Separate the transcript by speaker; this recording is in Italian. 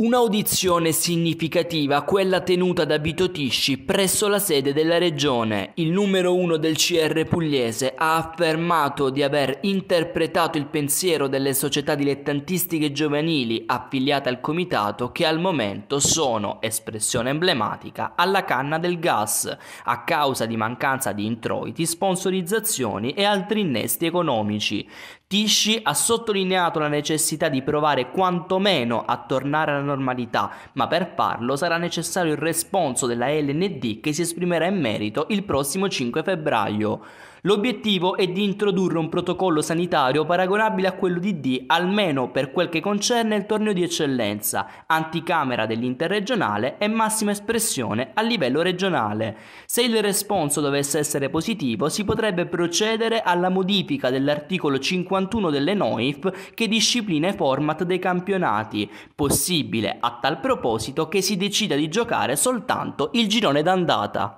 Speaker 1: Un'audizione significativa, quella tenuta da Vito Tisci presso la sede della regione. Il numero uno del CR pugliese ha affermato di aver interpretato il pensiero delle società dilettantistiche giovanili affiliate al comitato che al momento sono, espressione emblematica, alla canna del gas a causa di mancanza di introiti, sponsorizzazioni e altri innesti economici. Tisci ha sottolineato la necessità di provare quantomeno a tornare alla normalità, ma per farlo sarà necessario il responso della LND che si esprimerà in merito il prossimo 5 febbraio. L'obiettivo è di introdurre un protocollo sanitario paragonabile a quello di D, almeno per quel che concerne il torneo di eccellenza, anticamera dell'interregionale e massima espressione a livello regionale. Se il responso dovesse essere positivo, si potrebbe procedere alla modifica dell'articolo 51 delle NOIF che disciplina i format dei campionati. Possibile possibile, a tal proposito, che si decida di giocare soltanto il girone d'andata.